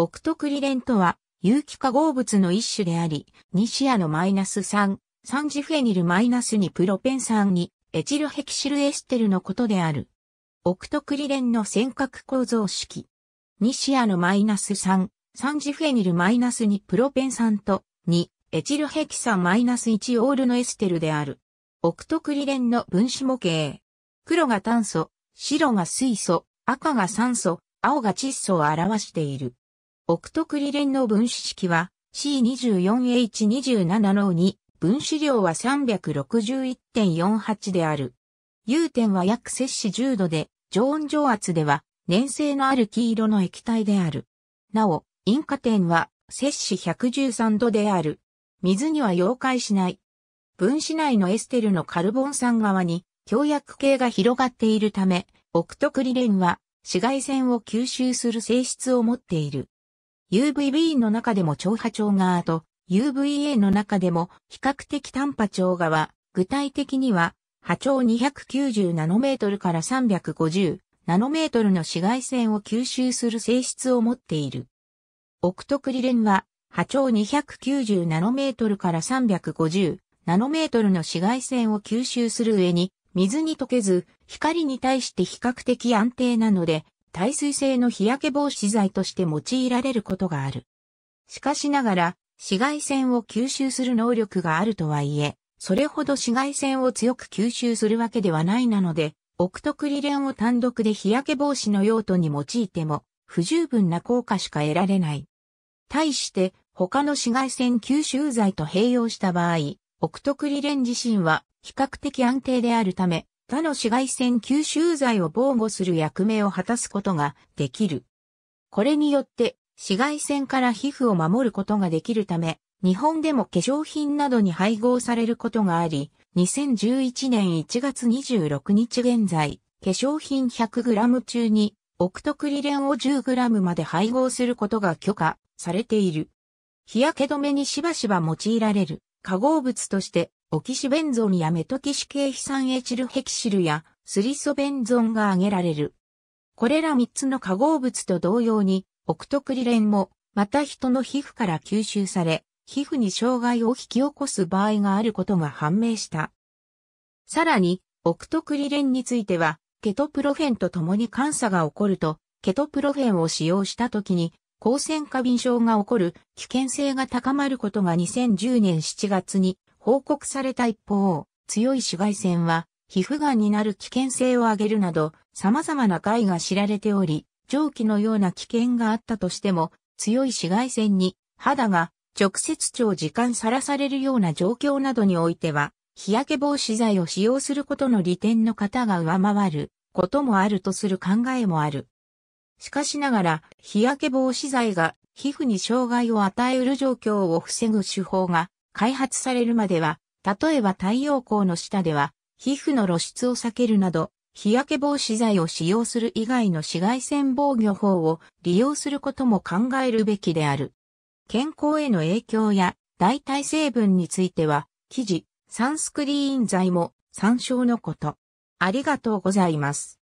オクトクリレンとは、有機化合物の一種であり、ニシアのマイナス3、3ジフェニルマイナス2プロペン酸に、エチルヘキシルエステルのことである。オクトクリレンの尖閣構造式。ニシアのマイナス3、3ジフェニルマイナス2プロペン酸と、2、エチルヘキサマイナス1オールのエステルである。オクトクリレンの分子模型。黒が炭素、白が水素、赤が酸素、青が窒素を表している。オクトクリレンの分子式は C24H27 の2、分子量は361.48である。融点は約摂氏10度で、常温常圧では粘性のある黄色の液体である。なお、因果点は摂氏113度である。水には溶解しない。分子内のエステルのカルボン酸側に強薬系が広がっているため、オクトクリレンは紫外線を吸収する性質を持っている。UVB の中でも超波長側と UVA の中でも比較的短波長側、具体的には波長290ナノメートルから350ナノメートルの紫外線を吸収する性質を持っている。オクトクリレンは波長290ナノメートルから350ナノメートルの紫外線を吸収する上に水に溶けず光に対して比較的安定なので耐水性の日焼け防止剤として用いられることがある。しかしながら、紫外線を吸収する能力があるとはいえ、それほど紫外線を強く吸収するわけではないなので、オクトクリレンを単独で日焼け防止の用途に用いても、不十分な効果しか得られない。対して、他の紫外線吸収剤と併用した場合、オクトクリレン自身は比較的安定であるため、他の紫外線吸収剤を防護する役目を果たすことができる。これによって紫外線から皮膚を守ることができるため、日本でも化粧品などに配合されることがあり、2011年1月26日現在、化粧品 100g 中にオクトクリレンを 10g まで配合することが許可されている。日焼け止めにしばしば用いられる化合物としてオキシベンゾンやメトキシ系非酸エチルヘキシルやスリソベンゾンが挙げられる。これら3つの化合物と同様に、オクトクリレンも、また人の皮膚から吸収され、皮膚に障害を引き起こす場合があることが判明した。さらに、オクトクリレンについては、ケトプロフェンと共に感作が起こると、ケトプロフェンを使用した時に、抗線過敏症が起こる危険性が高まることが2010年7月に報告された一方、強い紫外線は皮膚がんになる危険性を上げるなど様々な害が知られており、蒸気のような危険があったとしても強い紫外線に肌が直接長時間さらされるような状況などにおいては、日焼け防止剤を使用することの利点の方が上回ることもあるとする考えもある。しかしながら、日焼け防止剤が皮膚に障害を与える状況を防ぐ手法が開発されるまでは、例えば太陽光の下では、皮膚の露出を避けるなど、日焼け防止剤を使用する以外の紫外線防御法を利用することも考えるべきである。健康への影響や代替成分については、記事、サンスクリーン剤も参照のこと。ありがとうございます。